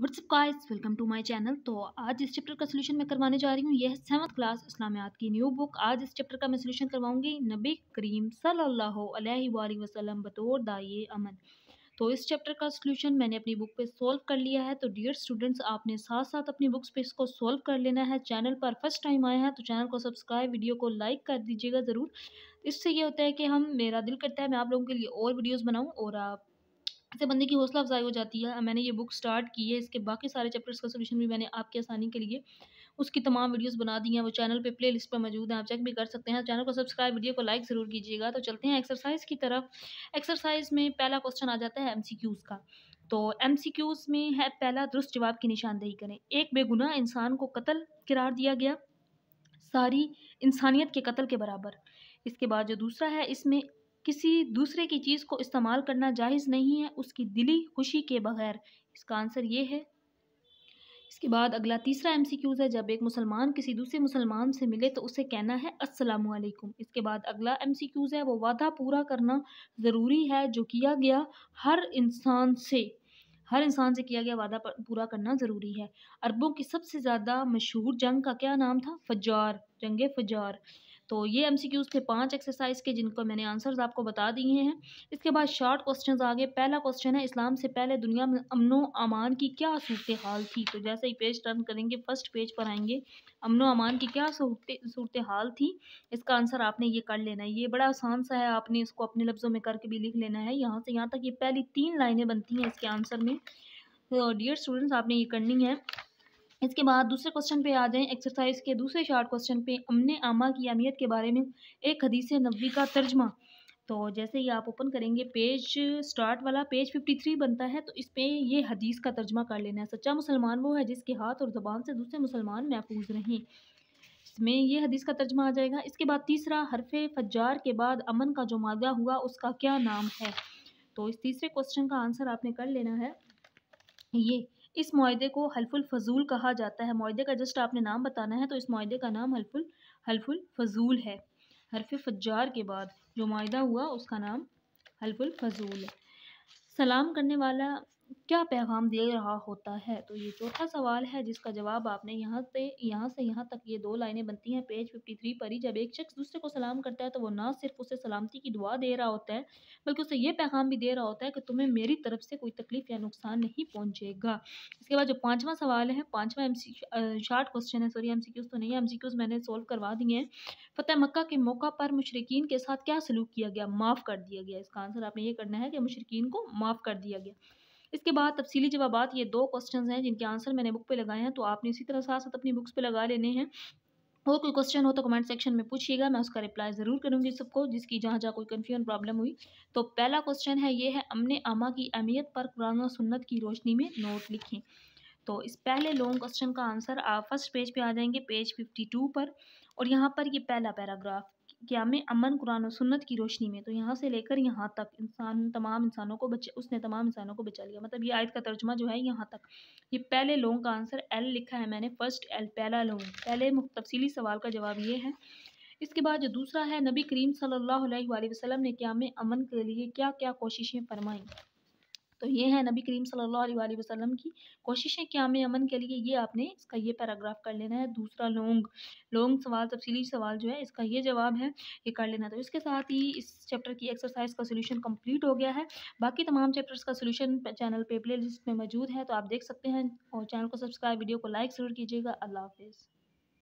WhatsApp guys welcome to my channel तो आज इस चैप्टर का सोल्यूशन मैं करवाने जा रही हूँ यह सेवन्थ क्लास इस्लामियात की न्यू बुक आज इस चैप्टर का मैं सलूशन करवाऊंगी नबी करीम सल्लल्लाहु अलैहि वसल्लम बतौर दाई अमन तो इस चैप्टर का सोल्यूशन मैंने अपनी बुक पे सॉल्व कर लिया है तो डियर स्टूडेंट्स आपने साथ साथ अपनी बुक्स पे इसको सॉल्व कर लेना है चैनल पर फर्स्ट टाइम आया है तो चैनल को सब्सक्राइब वीडियो को लाइक कर दीजिएगा ज़रूर इससे ये होता है कि हम मेरा दिल करता है मैं आप लोगों के लिए और वीडियोज़ बनाऊँ और आप इससे बंदे की हौसला अफजाई हो जाती है मैंने ये बुक स्टार्ट की है इसके बाकी सारे चैप्टर्स का सोल्यूशन भी मैंने आपकी आसानी के लिए उसकी तमाम वीडियोस बना दी हैं वो चैनल पे प्ले लिस्ट पर मौजूद हैं आप चेक भी कर सकते हैं चैनल को सब्सक्राइब वीडियो को लाइक ज़रूर कीजिएगा तो चलते हैं एक्सरसाइज की तरफ एक्सरसाइज में पहला क्वेश्चन आ जाता है एम का तो एम में है पहला दुरुस्त जवाब की निशानदेही करें एक बेगुनाह इंसान को कत्ल करार दिया गया सारी इंसानियत के कत्ल के बराबर इसके बाद जो दूसरा है इसमें किसी दूसरे की चीज़ को इस्तेमाल करना जायज़ नहीं है उसकी दिली खुशी के बगैर इसका आंसर ये है इसके बाद अगला तीसरा एम सी क्यूज़ है जब एक मुसलमान किसी दूसरे मुसलमान से मिले तो उसे कहना है असलकुम इसके बाद अगला एम सी क्यूज़ है वो वादा पूरा करना ज़रूरी है जो किया गया हर इंसान से हर इंसान से किया गया वादा पूरा करना ज़रूरी है अरबों की सबसे ज़्यादा मशहूर जंग का क्या नाम था फजार जंग फजार तो ये एम थे पाँच एक्सरसाइज के जिनको मैंने आंसर्स आपको बता दिए हैं इसके बाद शॉर्ट क्वेश्चन आगे पहला क्वेश्चन है इस्लाम से पहले दुनिया में अमनो अमान की क्या सूरत हाल थी तो जैसे ही पेज टर्न करेंगे फर्स्ट पेज पर आएंगे अमनो अमान की क्या सूरत हाल थी इसका आंसर आपने ये कर लेना है ये बड़ा आसान सा है आपने इसको अपने लफ्ज़ों में करके भी लिख लेना है यहाँ से यहाँ तक ये पहली तीन लाइनें बनती हैं इसके आंसर में और तो डियर स्टूडेंट्स आपने ये करनी है इसके बाद दूसरे क्वेश्चन पे आ जाएं एक्सरसाइज के दूसरे शार्ट क्वेश्चन पे अमन आमा की अहमियत के बारे में एक हदीस नबी का तर्जमा तो जैसे ही आप ओपन करेंगे पेज स्टार्ट वाला पेज फिफ्टी थ्री बनता है तो इस पर ये हदीस का तर्जमा कर लेना है सच्चा मुसलमान वो है जिसके हाथ और ज़बान से दूसरे मुसलमान महफूज रहें इसमें यह हदीस का तर्जमा आ जाएगा इसके बाद तीसरा हरफ फज्जार के बाद अमन का जो मादा हुआ उसका क्या नाम है तो इस तीसरे क्वेश्चन का आंसर आपने कर लेना है ये इस माहे को हल्फुल फजूल कहा जाता है माहे का जस्ट आपने नाम बताना है तो इस माहे का नाम हल्फुल हल्फुल फजूल है हरफ फजार के बाद जो माहा हुआ उसका नाम हल्फुल फजूल है सलाम करने वाला क्या पैगाम दे रहा होता है तो ये चौथा सवाल है जिसका जवाब आपने यहाँ से यहाँ से यहाँ तक ये दो लाइनें बनती हैं पेज फिफ्टी थ्री पर ही जब एक शख्स दूसरे को सलाम करता है तो वो ना सिर्फ उसे सलामती की दुआ दे रहा होता है बल्कि उसे ये पैगाम भी दे रहा होता है कि तुम्हें मेरी तरफ से कोई तकलीफ़ या नुकसान नहीं पहुँचेगा इसके बाद जो पाँचवा सवाल है पाँचवा एम शार्ट क्वेश्चन है सॉरी एम तो नहीं है एम मैंने सोल्व करवा दिए हैं फ़तेह मक्का के मौका पर मुशरकिन के साथ क्या सलूक किया गया माफ़ कर दिया गया इसका आंसर आपने ये करना है कि मुशरकिन को माफ़ कर दिया गया इसके बाद तफसली जवाब ये दो क्वेश्चन हैं जिनके आंसर मैंने बुक पर लगाए हैं तो आपने इसी तरह साथ साथ अपनी बुक्स पर लगा लेने हैं और कोई क्वेश्चन हो तो कमेंट सेक्शन में पूछिएगा मैं उसका रिप्लाई ज़रूर करूंगी सबको जिसकी जहाँ जहाँ कोई कन्फ्यूजन प्रॉब्लम हुई तो पहला क्वेश्चन है ये है अमन आमा की अहमियत पर कुरान और सुन्नत की रोशनी में नोट लिखें तो इस पहले लॉन्ग क्वेश्चन का आंसर आप फर्स्ट पेज पे आ जाएंगे पेज फिफ्टी टू पर और यहाँ पर ये पहला पैराग्राफ क्याम अमन कुरान और सुन्नत की रोशनी में तो यहाँ से लेकर यहाँ तक इंसान तमाम इंसानों को बचा उसने तमाम इंसानों को बचा लिया मतलब ये आयत का तर्जमा जो है यहाँ तक ये पहले लोगों का आंसर एल लिखा है मैंने फ़र्स्ट एल पहला लोग पहले तफसली सवाल का जवाब ये है इसके बाद जो दूसरा है नबी करीम सल्ला वसलम ने क्या में अमन के लिए क्या क्या कोशिशें फरमाईं तो ये है नबी करीम सल्लल्लाहु अलैहि वसल्लम की कोशिश है में अमन के लिए ये आपने इसका ये पैराग्राफ कर लेना है दूसरा लोंग लोंग सवाल तफसीली सवाल जो है इसका ये जवाब है ये कर लेना तो इसके साथ ही इस चैप्टर की एक्सरसाइज का सोल्यूशन कम्प्लीट हो गया है बाकी तमाम चैप्टर्स का सोल्यूशन चैनल पे प्ले लिस्ट में मौजूद है तो आप देख सकते हैं और चैनल को सब्सक्राइब वीडियो को लाइक ज़रूर कीजिएगा अल्लाह हाफिज़